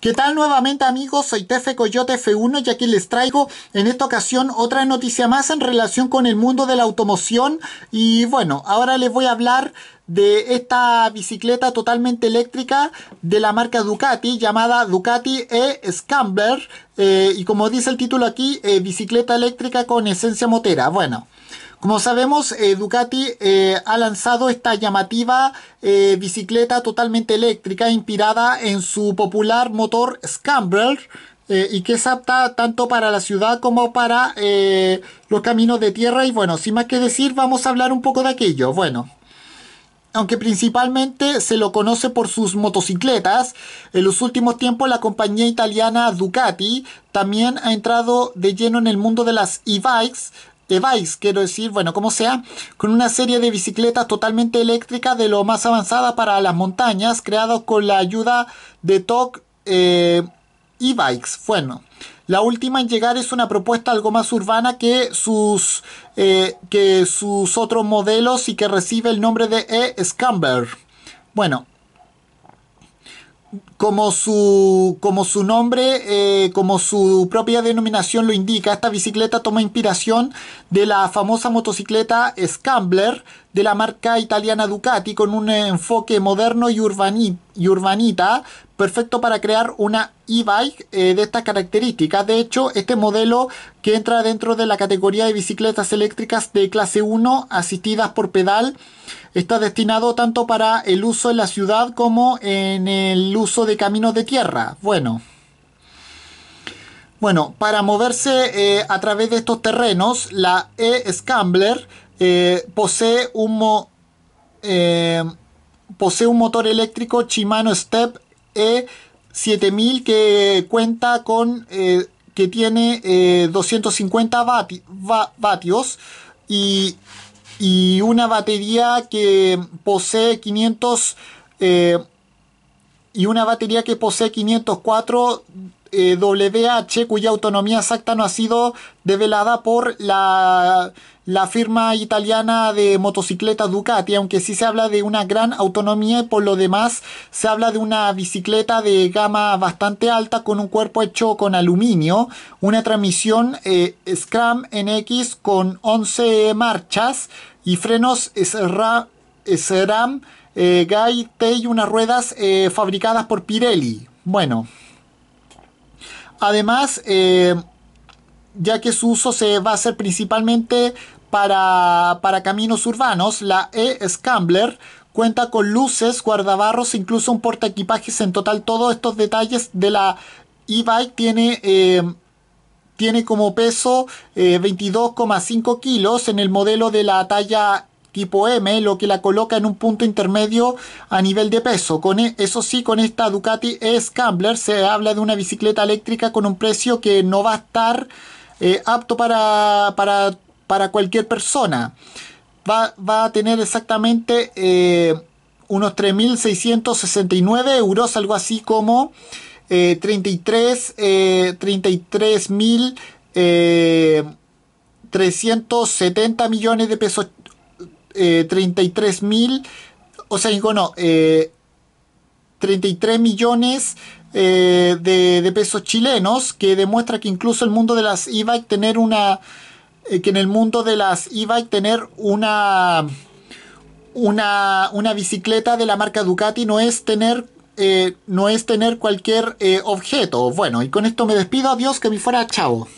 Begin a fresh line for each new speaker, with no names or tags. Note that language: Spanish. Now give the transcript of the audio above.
¿Qué tal nuevamente amigos? Soy Tefe Coyote F1 y aquí les traigo en esta ocasión otra noticia más en relación con el mundo de la automoción y bueno, ahora les voy a hablar de esta bicicleta totalmente eléctrica de la marca Ducati llamada Ducati e-Scambler eh, y como dice el título aquí, eh, bicicleta eléctrica con esencia motera. Bueno. Como sabemos, eh, Ducati eh, ha lanzado esta llamativa eh, bicicleta totalmente eléctrica inspirada en su popular motor Scambler y que es apta tanto para la ciudad como para los caminos de tierra. Y bueno, sin más que decir, vamos a hablar un poco de aquello. Bueno, aunque principalmente se lo conoce por sus motocicletas, en los últimos tiempos la compañía italiana Ducati también ha entrado de lleno en el mundo de las e-bikes, e-Bikes, quiero decir, bueno, como sea, con una serie de bicicletas totalmente eléctricas de lo más avanzada para las montañas, creados con la ayuda de TOC eh, e-bikes. Bueno, la última en llegar es una propuesta algo más urbana que sus, eh, que sus otros modelos y que recibe el nombre de e-Scamber. Bueno, como su, como su nombre, eh, como su propia denominación lo indica, esta bicicleta toma inspiración de la famosa motocicleta Scambler de la marca italiana Ducati con un enfoque moderno y, urbanita, perfecto para crear una e-bike eh, de estas características. De hecho, este modelo que entra dentro de la categoría de bicicletas eléctricas de clase 1 asistidas por pedal está destinado tanto para el uso en la ciudad como en el uso de caminos de tierra. Bueno. Bueno, para moverse eh, a través de estos terrenos, la E-Scambler eh, posee, un eh, posee un motor eléctrico Shimano Step E7000 que cuenta con, que tiene 250 vatios y, y, una batería que posee 500 y una batería que posee 504 eh, WH cuya autonomía exacta no ha sido develada por la, firma italiana de motocicletas Ducati, aunque sí se habla de una gran autonomía y por lo demás se habla de una bicicleta de gama bastante alta con un cuerpo hecho con aluminio, una transmisión eh, Scrum Scram NX con 11 marchas y frenos SRAM serán eh, eh y unas ruedas eh, fabricadas por Pirelli. Bueno, además, eh, ya que su uso se va a hacer principalmente para, caminos urbanos, la E-Scambler cuenta con luces, guardabarros, incluso un porta equipajes. En total, todos estos detalles de la e-bike tiene, tiene como peso 22,5 kilos en el modelo de la talla tipo M, lo que la coloca en un punto intermedio a nivel de peso. Con e, eso sí, con esta Ducati es scambler se habla de una bicicleta eléctrica con un precio que no va a estar eh, apto para, para, para, cualquier persona. Va, a tener exactamente eh, unos 3.669 euros, algo así como 33.370 eh, 33 millones de pesos 33 eh, mil, o sea, digo, 33 eh, millones eh, de, pesos chilenos, que demuestra que incluso el mundo de las e-bike tener una, que en el mundo de las e-bike tener una, una, una bicicleta de la marca Ducati no es tener no es tener cualquier objeto. Bueno, y con esto me despido. Adiós, que me fuera. Chao.